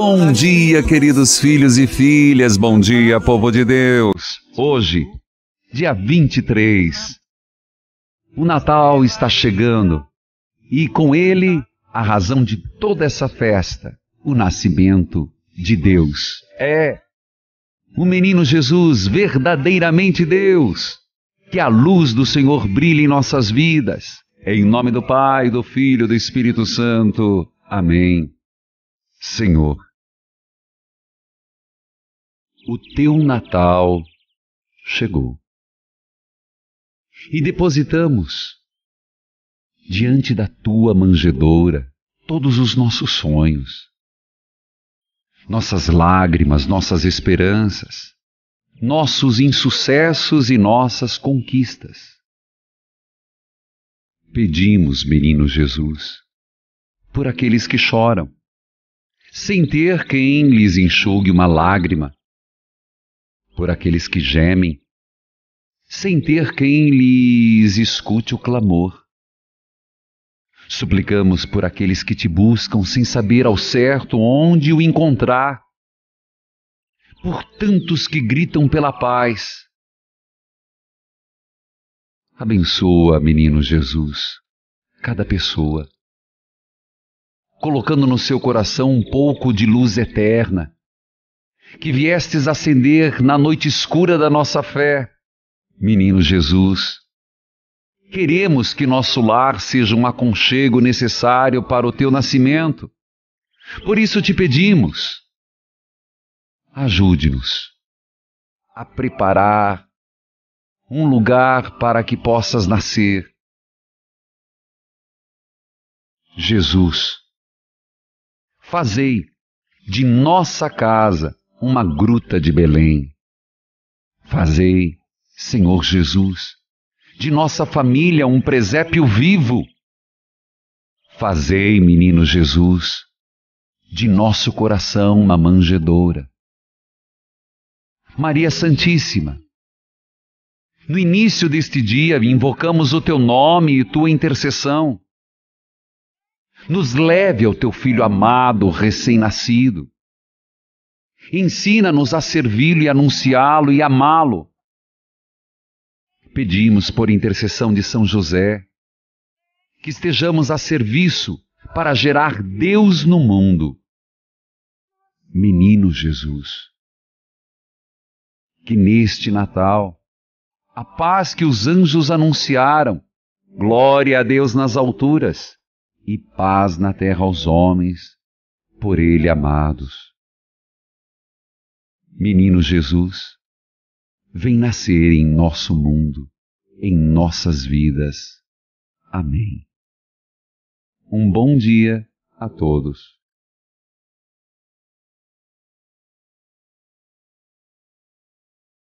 Bom dia, queridos filhos e filhas, bom dia, povo de Deus. Hoje, dia 23, o Natal está chegando e com ele a razão de toda essa festa, o nascimento de Deus. É o menino Jesus, verdadeiramente Deus. Que a luz do Senhor brilhe em nossas vidas. É em nome do Pai, do Filho e do Espírito Santo. Amém. Senhor, o teu Natal chegou. E depositamos diante da tua manjedoura todos os nossos sonhos, nossas lágrimas, nossas esperanças, nossos insucessos e nossas conquistas. Pedimos, menino Jesus, por aqueles que choram, sem ter quem lhes enxugue uma lágrima, por aqueles que gemem, sem ter quem lhes escute o clamor. Suplicamos por aqueles que te buscam sem saber ao certo onde o encontrar, por tantos que gritam pela paz. Abençoa, menino Jesus, cada pessoa, colocando no seu coração um pouco de luz eterna que viestes acender na noite escura da nossa fé. Menino Jesus, queremos que nosso lar seja um aconchego necessário para o teu nascimento. Por isso te pedimos, ajude-nos a preparar um lugar para que possas nascer. Jesus, fazei de nossa casa uma gruta de Belém. Fazei, Senhor Jesus, de nossa família um presépio vivo. Fazei, menino Jesus, de nosso coração uma manjedoura. Maria Santíssima, no início deste dia invocamos o teu nome e tua intercessão. Nos leve ao teu filho amado, recém-nascido Ensina-nos a servi-lo e anunciá-lo e amá-lo. Pedimos, por intercessão de São José, que estejamos a serviço para gerar Deus no mundo. Menino Jesus, que neste Natal, a paz que os anjos anunciaram, glória a Deus nas alturas e paz na terra aos homens, por Ele amados. Menino Jesus, vem nascer em nosso mundo, em nossas vidas. Amém. Um bom dia a todos.